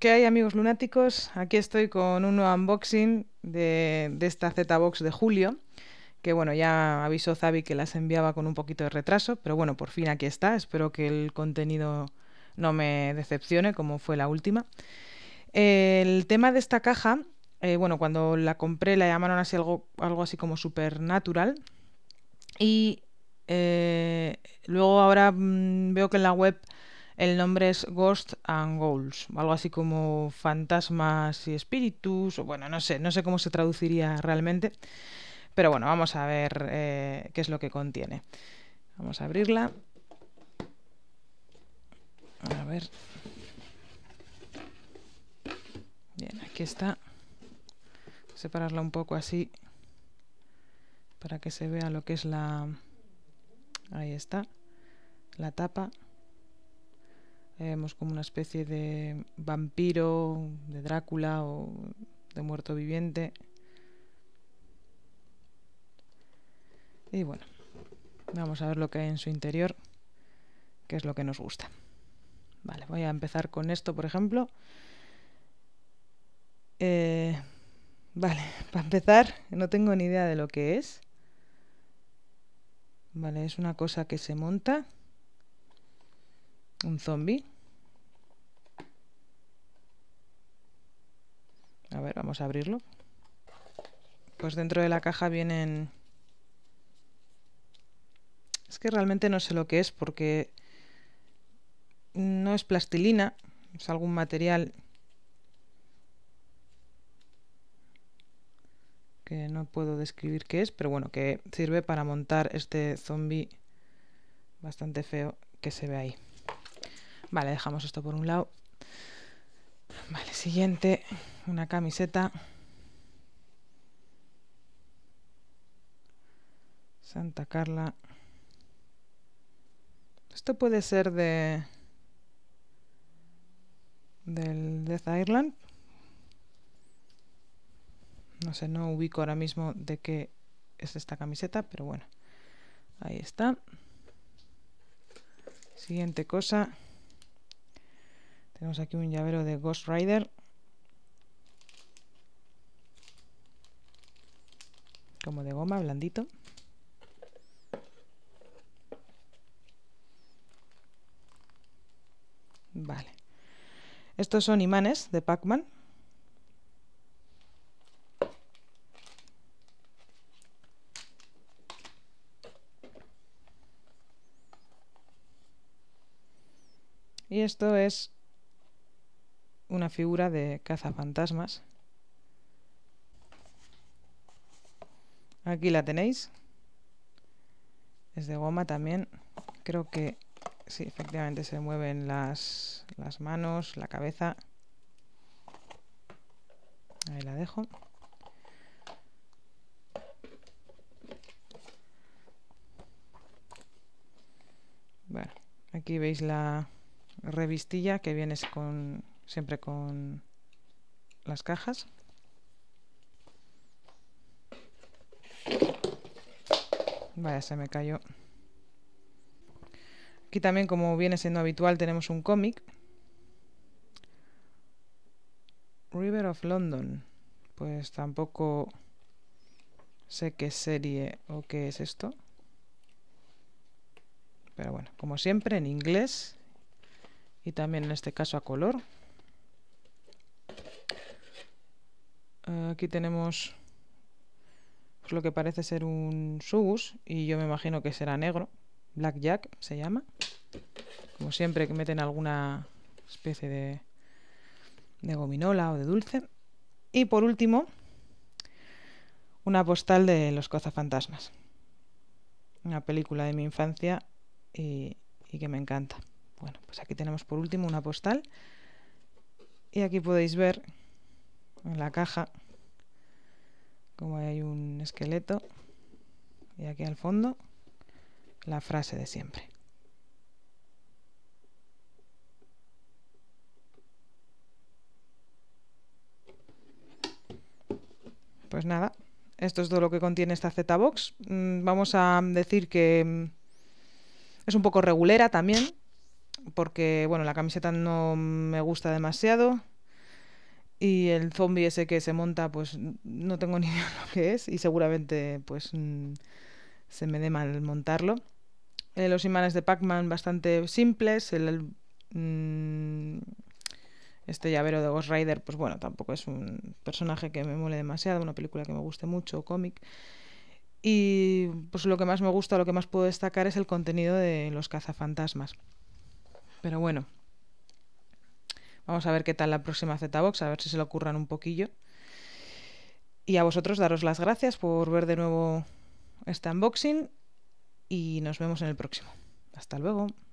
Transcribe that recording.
¿Qué hay amigos lunáticos? Aquí estoy con un nuevo unboxing de, esta Z-Box de julio, que bueno, ya avisó Zabi que las enviaba con un poquito de retraso, pero bueno, por fin aquí está, espero que el contenido no me decepcione como fue la última. El tema de esta caja, eh, bueno, cuando la compré la llamaron así algo, algo así como supernatural, y eh, luego ahora mm, veo que en la web el nombre es Ghost and Goals, algo así como fantasmas y espíritus, o bueno, no sé, no sé cómo se traduciría realmente, pero bueno, vamos a ver eh, qué es lo que contiene. Vamos a abrirla. A ver. Bien, aquí está. Separarla un poco así para que se vea lo que es la, Ahí está. La tapa. vemos como una especie de vampiro, de Drácula o de muerto viviente. Y bueno, vamos a ver lo que hay en su interior, que es lo que nos gusta. Vale, voy a empezar con esto, por ejemplo. Eh, vale, para empezar, no tengo ni idea de lo que es. Vale, es una cosa que se monta. Un zombie. A ver, vamos a abrirlo. Pues dentro de la caja vienen... Es que realmente no sé lo que es porque no es plastilina, es algún material que no puedo describir qué es, pero bueno, que sirve para montar este zombie bastante feo que se ve ahí. Vale, dejamos esto por un lado. Vale, siguiente, una camiseta. Santa Carla. Esto puede ser de del Death Island. No sé, no ubico ahora mismo de qué es esta camiseta, pero bueno. Ahí está. Siguiente cosa. Tenemos aquí un llavero de Ghost Rider. Como de goma, blandito. Vale. Estos son imanes de Pac-Man. Y esto es una figura de cazafantasmas. Aquí la tenéis. Es de goma también. Creo que sí, efectivamente se mueven las, las manos, la cabeza. Ahí la dejo. Bueno, aquí veis la, revistilla que vienes con, siempre con las cajas. Vaya, se me cayó. Aquí también, como viene siendo habitual, tenemos un cómic. River of London. Pues tampoco sé qué serie o qué es esto. Pero bueno, como siempre, en inglés y también en este caso a color. Aquí tenemos pues, lo que parece ser un subus y yo me imagino que será negro. Blackjack se llama. Como siempre que meten alguna especie de, de gominola o de dulce. Y por último, una postal de Los fantasmas Una película de mi infancia y que me encanta. Pues aquí tenemos por último una postal. Y aquí podéis ver en la caja como hay un esqueleto. Y aquí al fondo la frase de siempre. Pues nada, esto es todo lo que contiene esta Z-Box. Mm, vamos a decir que mm, es un poco regulera también, porque bueno, la camiseta no me gusta demasiado y el zombie ese que se monta pues no tengo ni idea lo que es y seguramente pues mm, se me dé mal montarlo. Eh, los imanes de Pac-Man bastante simples, mm, este llavero de Ghost Rider pues bueno, tampoco es un personaje que me mole demasiado, una película que me guste mucho, cómic. Y pues lo que más me gusta, lo que más puedo destacar es el contenido de los cazafantasmas. Pero bueno. Vamos a ver qué tal la próxima Z-Box, a ver si se le ocurran un poquillo. Y a vosotros daros las gracias por ver de nuevo este unboxing y nos vemos en el próximo. Hasta luego.